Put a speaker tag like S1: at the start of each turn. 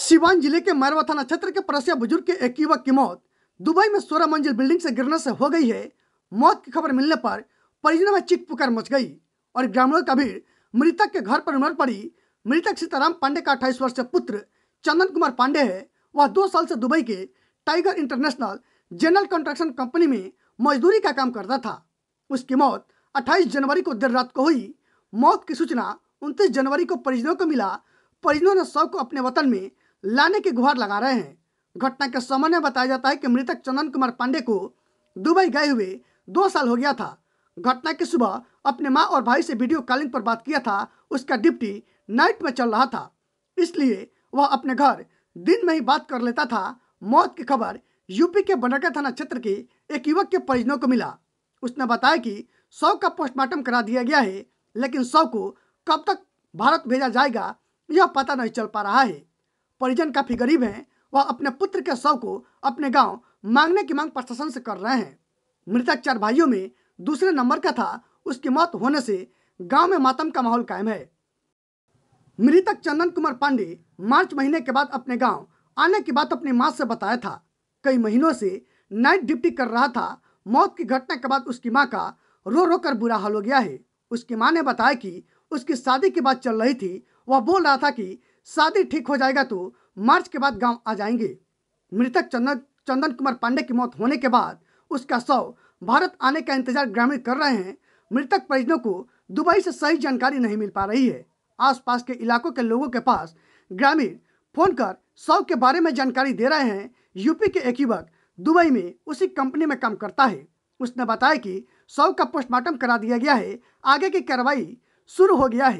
S1: सिवान जिले के मारवा थाना क्षेत्र के परसिया बुजुर्ग के एक युवक की मौत दुबई में सोलह मंजिल बिल्डिंग से गिरने से हो गई है मौत की खबर मिलने पर परिजनों में चिक पुकार मच गई और ग्रामीणों का भीड़ मृतक के घर पर उमड़ पड़ी मृतक सीताराम पांडे का अट्ठाईस वर्षीय पुत्र चंदन कुमार पांडे है वह दो साल से दुबई के tiger international general construction company में मजदूरी का काम करता था उसकी मौत 28 जनवरी को देर रात को हुई मौत की सूचना 29 जनवरी को परिजनों को मिला परिजनों ने शव को अपने वतन में लाने की गुहार लगा रहे हैं घटना के समय में बताया जाता है कि मृतक चंदन कुमार पांडे को दुबई गए हुए दो साल हो गया था घटना की सुबह अपने माँ और भाई से वीडियो कॉलिंग पर बात किया था उसका डिप्टी नाइट में चल रहा था इसलिए वह अपने घर दिन में ही बात कर लेता था मौत की खबर यूपी के बनरका थाना क्षेत्र के एक युवक के परिजनों को मिला उसने बताया कि शव का पोस्टमार्टम करा दिया गया है लेकिन शव को कब तक भारत भेजा जाएगा यह पता नहीं चल पा रहा है परिजन काफ़ी गरीब हैं वह अपने पुत्र के शव को अपने गांव मांगने की मांग प्रशासन से कर रहे हैं मृतक चार भाइयों में दूसरे नंबर का था उसकी मौत होने से गांव में मातम का माहौल कायम है मृतक चंदन कुमार पांडे मार्च महीने के बाद अपने गांव आने की बात अपनी माँ से बताया था कई महीनों से नाइट ड्यूटी कर रहा था मौत की घटना के बाद उसकी माँ का रो रो कर बुरा हाल हो गया है उसकी माँ ने बताया कि उसकी शादी की बात चल रही थी वह बोल रहा था कि शादी ठीक हो जाएगा तो मार्च के बाद गांव आ जाएंगे मृतक चंदन चंदन कुमार पांडे की मौत होने के बाद उसका शव भारत आने का इंतजार ग्रामीण कर रहे हैं मृतक परिजनों को दुबई से सही जानकारी नहीं मिल पा रही है आसपास के इलाकों के लोगों के पास ग्रामीण फोन कर शव के बारे में जानकारी दे रहे हैं यूपी के एक युवक दुबई में उसी कंपनी में काम करता है उसने बताया कि शव का पोस्टमार्टम करा दिया गया है आगे की कार्रवाई शुरू हो गया है